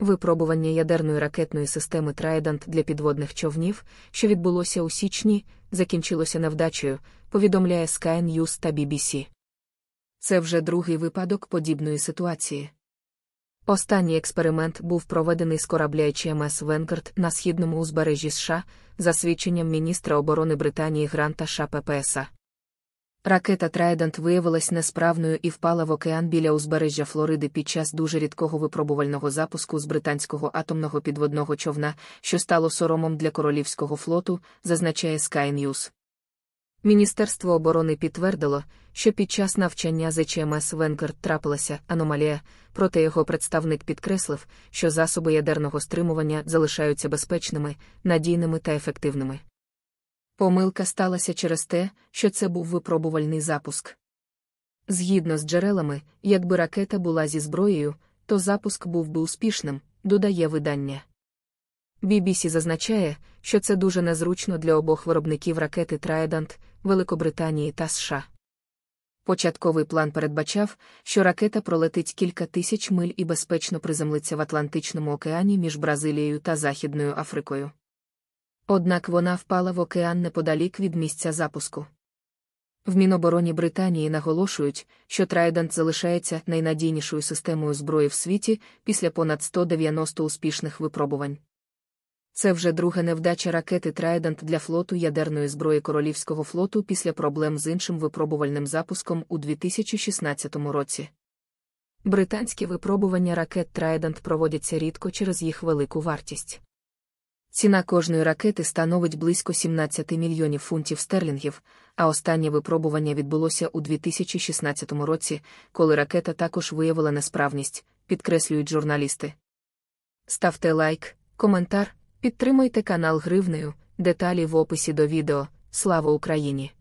Випробування ядерної ракетної системи Трайдант для підводних човнів, що відбулося у січні, закінчилося невдачею, повідомляє Sky News та BBC. Це вже другий випадок подібної ситуації. Останній експеримент був проведений з корабля HMS Венгард на східному узбережжі США за свідченням міністра оборони Британії Гранта Ша Шапепеса. Ракета Трайдент виявилась несправною і впала в океан біля узбережжя Флориди під час дуже рідкого випробувального запуску з британського атомного підводного човна, що стало соромом для королівського флоту, зазначає Sky News. Міністерство оборони підтвердило, що під час навчання ЗЧМС Венкер трапилася аномалія, проте його представник підкреслив, що засоби ядерного стримування залишаються безпечними, надійними та ефективними. Помилка сталася через те, що це був випробувальний запуск. Згідно з джерелами, якби ракета була зі зброєю, то запуск був би успішним, додає видання. BBC зазначає, що це дуже незручно для обох виробників ракети Трайдант, Великобританії та США. Початковий план передбачав, що ракета пролетить кілька тисяч миль і безпечно приземлиться в Атлантичному океані між Бразилією та Західною Африкою. Однак вона впала в океан неподалік від місця запуску. В Мінобороні Британії наголошують, що Трайдент залишається найнадійнішою системою зброї в світі після понад 190 успішних випробувань. Це вже друга невдача ракети Trident для флоту ядерної зброї Королівського флоту після проблем з іншим випробувальним запуском у 2016 році. Британські випробування ракет Trident проводяться рідко через їх велику вартість. Ціна кожної ракети становить близько 17 мільйонів фунтів стерлінгів, а останнє випробування відбулося у 2016 році, коли ракета також виявила несправність, підкреслюють журналісти. Ставте лайк, коментар, підтримуйте канал Гривнею, деталі в описі до відео. Слава Україні!